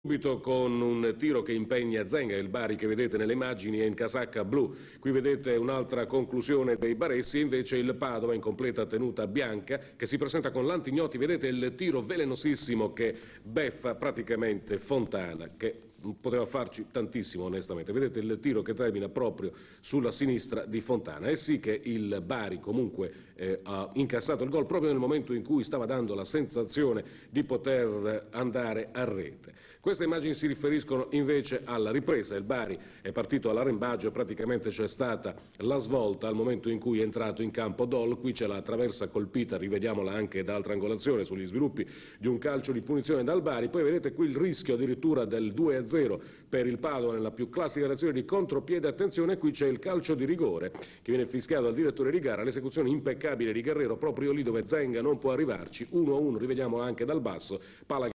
Subito con un tiro che impegna Zenga, il Bari che vedete nelle immagini è in casacca blu. Qui vedete un'altra conclusione dei Baressi, invece il Padova in completa tenuta bianca che si presenta con l'Antignoti, vedete il tiro velenosissimo che beffa praticamente Fontana che poteva farci tantissimo onestamente. Vedete il tiro che termina proprio sulla sinistra di Fontana. È eh sì che il Bari comunque eh, ha incassato il gol proprio nel momento in cui stava dando la sensazione di poter andare a rete. Queste immagini si riferiscono invece alla ripresa. Il Bari è partito all'arembaggio, praticamente c'è stata la svolta al momento in cui è entrato in campo Dol. Qui c'è la traversa colpita, rivediamola anche da altra angolazione sugli sviluppi di un calcio di punizione dal Bari. Poi vedete qui il rischio addirittura del 2 7-0 per il Padova nella più classica reazione di contropiede. Attenzione, qui c'è il calcio di rigore che viene fischiato al direttore di gara, l'esecuzione impeccabile di Guerrero proprio lì dove Zenga non può arrivarci, 1-1, rivediamo anche dal basso, pala